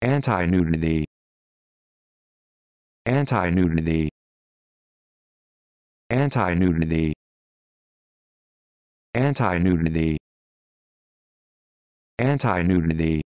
Anti-nudity. Anti-nudity. Anti-nudity. Anti-nudity. Anti-nudity.